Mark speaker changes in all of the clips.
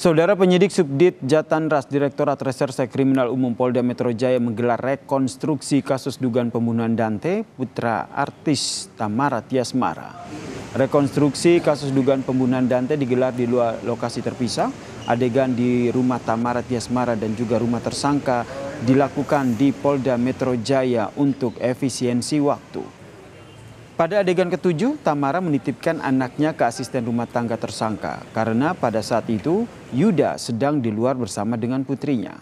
Speaker 1: Saudara penyidik Subdit Jatanras Direktorat Reserse Kriminal Umum Polda Metro Jaya menggelar rekonstruksi kasus dugaan pembunuhan Dante putra artis Tamara Tiasmara. Rekonstruksi kasus dugaan pembunuhan Dante digelar di luar lokasi terpisah. Adegan di rumah Tamara Tiasmara dan juga rumah tersangka dilakukan di Polda Metro Jaya untuk efisiensi waktu. Pada adegan ketujuh, Tamara menitipkan anaknya ke asisten rumah tangga tersangka karena pada saat itu Yuda sedang di luar bersama dengan putrinya.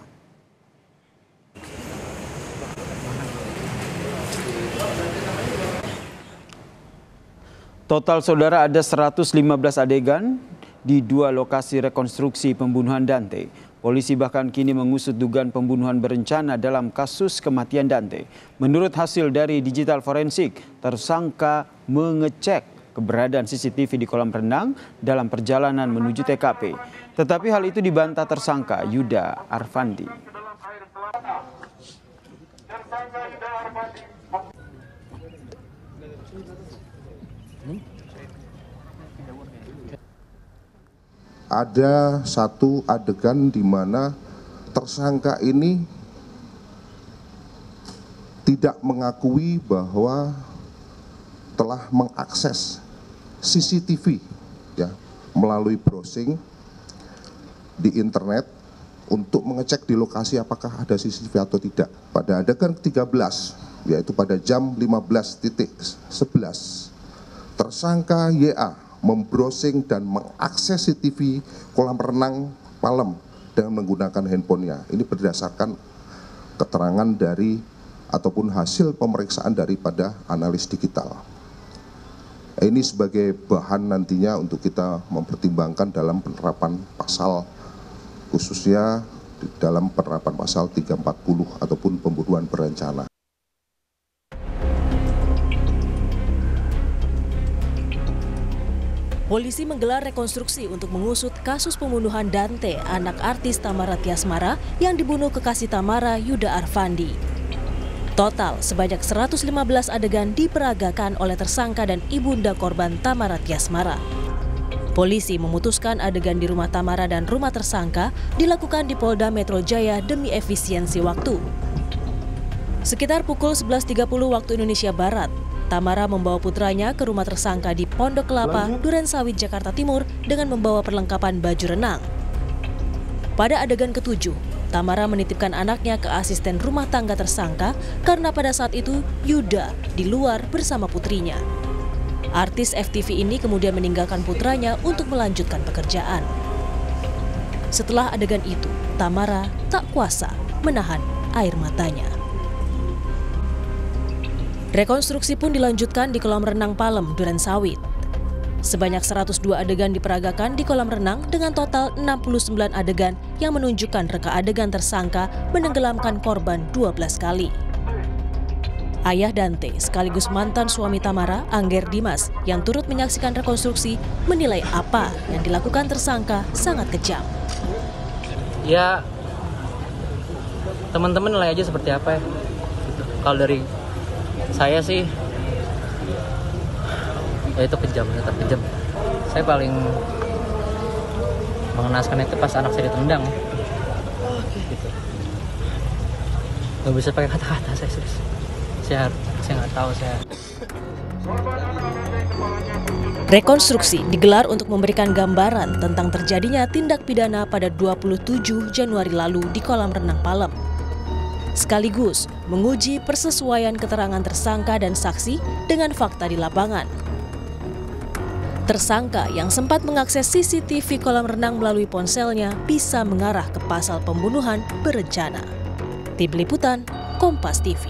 Speaker 1: Total saudara ada 115 adegan di dua lokasi rekonstruksi pembunuhan Dante. Polisi bahkan kini mengusut dugaan pembunuhan berencana dalam kasus kematian Dante. Menurut hasil dari digital forensik, tersangka mengecek keberadaan CCTV di kolam renang dalam perjalanan menuju TKP. Tetapi hal itu dibantah tersangka Yuda Arfandi
Speaker 2: ada satu adegan di mana tersangka ini tidak mengakui bahwa telah mengakses CCTV ya melalui browsing di internet untuk mengecek di lokasi apakah ada CCTV atau tidak. Pada adegan 13, yaitu pada jam 15.11, tersangka YA membrowsing dan mengakses CCTV kolam renang Palem dengan menggunakan handphonenya. Ini berdasarkan keterangan dari ataupun hasil pemeriksaan daripada analis digital. Ini sebagai bahan nantinya untuk kita mempertimbangkan dalam penerapan pasal khususnya dalam penerapan pasal 340 ataupun pembunuhan berencana.
Speaker 3: Polisi menggelar rekonstruksi untuk mengusut kasus pembunuhan Dante, anak artis Tamara Tiasmara yang dibunuh kekasih Tamara Yuda Arfandi. Total sebanyak 115 adegan diperagakan oleh tersangka dan ibunda korban Tamara Tiasmara. Polisi memutuskan adegan di rumah Tamara dan rumah tersangka dilakukan di Polda Metro Jaya demi efisiensi waktu. Sekitar pukul 11.30 waktu Indonesia Barat, Tamara membawa putranya ke rumah tersangka di Pondok Kelapa, Sawit, Jakarta Timur dengan membawa perlengkapan baju renang. Pada adegan ketujuh, Tamara menitipkan anaknya ke asisten rumah tangga tersangka karena pada saat itu Yuda di luar bersama putrinya. Artis FTV ini kemudian meninggalkan putranya untuk melanjutkan pekerjaan. Setelah adegan itu, Tamara tak kuasa menahan air matanya. Rekonstruksi pun dilanjutkan di kolam renang Palem, Duren Sawit. Sebanyak 102 adegan diperagakan di kolam renang dengan total 69 adegan yang menunjukkan reka adegan tersangka menenggelamkan korban 12 kali. Ayah Dante sekaligus mantan suami Tamara, Angger Dimas, yang turut menyaksikan rekonstruksi menilai apa yang dilakukan tersangka sangat kejam.
Speaker 2: Ya, teman-teman nilai aja seperti apa ya. Kalau dari saya sih ya itu kejam tetap kejam saya paling mengenaskan itu pas anak saya ditendang oh, okay. gitu nggak bisa pakai kata-kata saya serius saya saya nggak tahu saya
Speaker 3: Rekonstruksi digelar untuk memberikan gambaran tentang terjadinya tindak pidana pada 27 Januari lalu di kolam renang Palem sekaligus menguji persesuaian keterangan tersangka dan saksi dengan fakta di lapangan. Tersangka yang sempat mengakses CCTV kolam renang melalui ponselnya bisa mengarah ke pasal pembunuhan berencana. Tim Liputan, Kompas TV.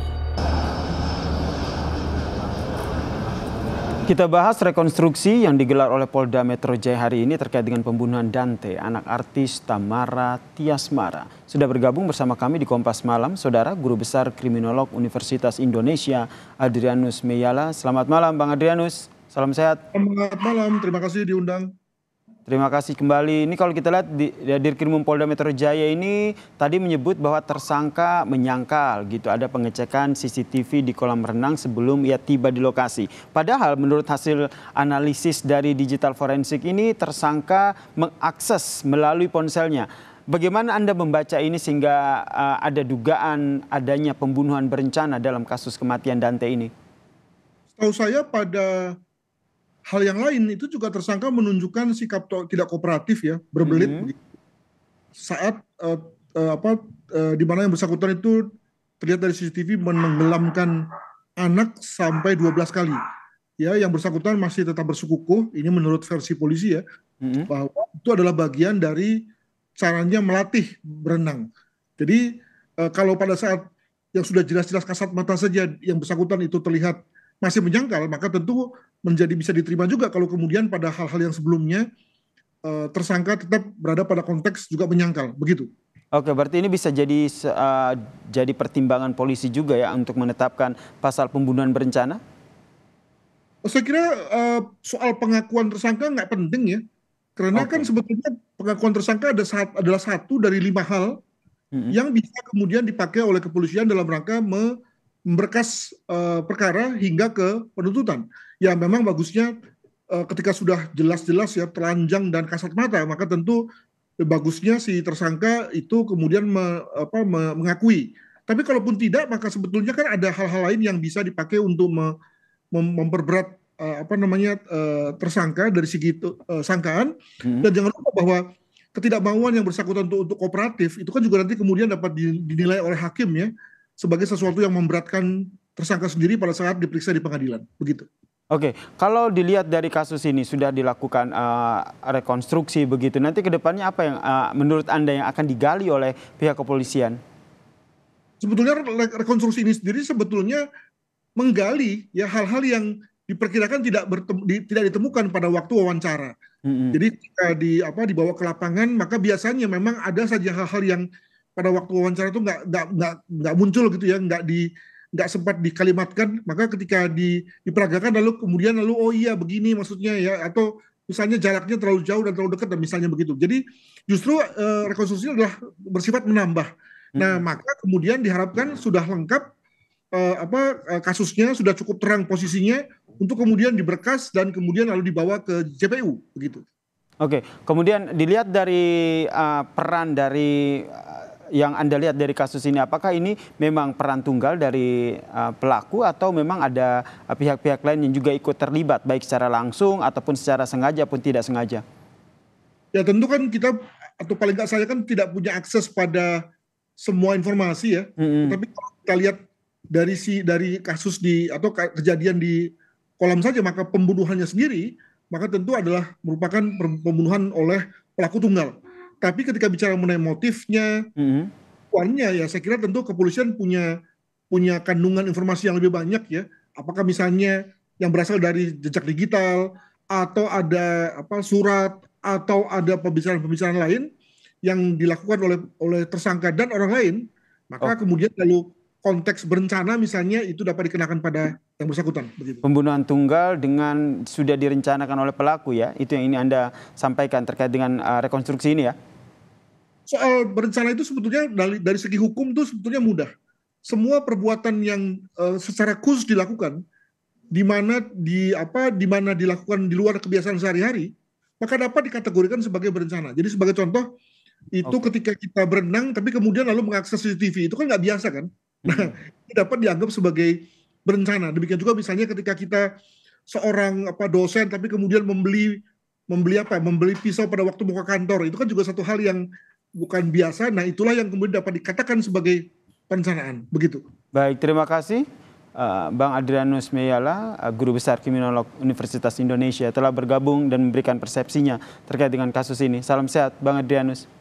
Speaker 1: Kita bahas rekonstruksi yang digelar oleh Polda Metro Jaya hari ini terkait dengan pembunuhan Dante, anak artis Tamara Tiasmara. Sudah bergabung bersama kami di Kompas Malam, Saudara Guru Besar Kriminolog Universitas Indonesia, Adrianus Meyala. Selamat malam Bang Adrianus, salam sehat. Selamat malam, terima kasih diundang. Terima kasih kembali. Ini kalau kita lihat di, di Dirkrimum Polda Metro Jaya ini tadi menyebut bahwa tersangka menyangkal gitu ada pengecekan CCTV di kolam renang sebelum ia tiba di lokasi. Padahal menurut hasil analisis dari digital forensik ini tersangka mengakses melalui ponselnya. Bagaimana Anda membaca ini sehingga uh, ada dugaan adanya pembunuhan berencana dalam kasus kematian Dante ini?
Speaker 2: Setahu saya pada hal yang lain itu juga tersangka menunjukkan sikap tidak kooperatif ya berbelit mm -hmm. saat uh, uh, apa uh, di mana yang bersangkutan itu terlihat dari CCTV menenggelamkan anak sampai 12 kali ya yang bersangkutan masih tetap bersukukuh ini menurut versi polisi ya mm-hmm. bahwa itu adalah bagian dari caranya melatih berenang jadi uh, kalau pada saat yang sudah jelas-jelas kasat mata saja yang bersangkutan itu terlihat masih menjangkal, maka tentu menjadi bisa diterima juga kalau kemudian pada hal-hal yang sebelumnya eh, tersangka tetap berada pada
Speaker 1: konteks juga menyangkal, begitu. Oke, berarti ini bisa jadi uh, jadi pertimbangan polisi juga ya untuk menetapkan pasal pembunuhan berencana?
Speaker 2: Oh, saya kira uh, soal pengakuan tersangka nggak penting ya, karena okay. kan sebetulnya pengakuan tersangka ada saat, adalah satu dari lima hal mm -hmm. yang bisa kemudian dipakai oleh kepolisian dalam rangka me, berkas uh, eh, perkara hingga ke penuntutan. Ya memang bagusnya uh, ketika sudah jelas-jelas ya telanjang dan kasat mata maka tentu bagusnya si tersangka itu kemudian me, apa, me, mengakui. Tapi kalaupun tidak maka sebetulnya kan ada hal-hal lain yang bisa dipakai untuk me, mem, memperberat uh, apa namanya uh, tersangka dari segi uh, sangkaan hmm. dan jangan lupa bahwa ketidakmauan yang bersangkutan untuk, untuk kooperatif itu kan juga nanti kemudian dapat dinilai oleh hakim ya sebagai sesuatu yang memberatkan tersangka sendiri pada saat diperiksa di pengadilan. Begitu.
Speaker 1: Oke, kalau dilihat dari kasus ini sudah dilakukan uh, rekonstruksi begitu. Nanti ke depannya apa yang uh, menurut Anda yang akan digali oleh pihak kepolisian?
Speaker 2: Sebetulnya rekonstruksi ini sendiri sebetulnya menggali ya hal-hal yang diperkirakan tidak di, tidak ditemukan pada waktu wawancara. Mm -hmm. Jadi jika di apa dibawa ke lapangan maka biasanya memang ada saja hal-hal yang pada waktu wawancara itu nggak nggak nggak nggak muncul gitu ya nggak di nggak sempat dikalimatkan maka ketika di diperagakan lalu kemudian lalu oh iya begini maksudnya ya atau misalnya jaraknya terlalu jauh dan terlalu dekat dan misalnya begitu jadi justru uh, rekonstruksi adalah bersifat menambah nah hmm. maka kemudian diharapkan sudah lengkap uh, apa uh, kasusnya sudah cukup terang posisinya untuk kemudian diberkas dan kemudian lalu dibawa ke JPU begitu
Speaker 1: oke kemudian dilihat dari uh, peran dari yang Anda lihat dari kasus ini, apakah ini memang peran tunggal dari uh, pelaku atau memang ada eh, pihak-pihak lain yang juga ikut terlibat baik secara langsung ataupun secara sengaja pun tidak sengaja?
Speaker 2: Ya tentu kan kita atau paling nggak saya kan tidak punya akses pada semua informasi ya. -hmm. Tapi kalau kita lihat dari si dari kasus di atau kejadian di kolam saja maka pembunuhannya sendiri maka tentu adalah merupakan pembunuhan oleh pelaku tunggal. Tapi ketika bicara mengenai motifnya, mm-hmm. ya saya kira tentu kepolisian punya punya kandungan informasi yang lebih banyak ya. Apakah misalnya yang berasal dari jejak digital atau ada apa surat atau ada pembicaraan-pembicaraan lain yang dilakukan oleh oleh tersangka dan orang lain, maka oh. kemudian lalu konteks berencana misalnya itu dapat dikenakan pada yang bersangkutan.
Speaker 1: Begitu. Pembunuhan tunggal dengan sudah direncanakan oleh pelaku ya, itu yang ini Anda sampaikan terkait dengan uh, rekonstruksi ini ya?
Speaker 2: soal berencana itu sebetulnya dari, dari segi hukum itu sebetulnya mudah. Semua perbuatan yang uh, secara khusus dilakukan di mana di apa di mana dilakukan di luar kebiasaan sehari-hari, maka dapat dikategorikan sebagai berencana. Jadi sebagai contoh itu okay. ketika kita berenang tapi kemudian lalu mengakses CCTV itu kan nggak biasa kan? Nah, hmm. ini dapat dianggap sebagai berencana. Demikian juga misalnya ketika kita seorang apa dosen tapi kemudian membeli membeli apa? Membeli pisau pada waktu mau ke kantor. Itu kan juga satu hal yang bukan biasa. Nah, itulah yang kemudian dapat dikatakan sebagai perencanaan.
Speaker 1: Begitu. Baik, terima kasih. Eh, Bang Adrianus Meyala, eh, guru besar kriminolog Universitas Indonesia, telah bergabung dan memberikan persepsinya terkait dengan kasus ini. Salam sehat, Bang Adrianus.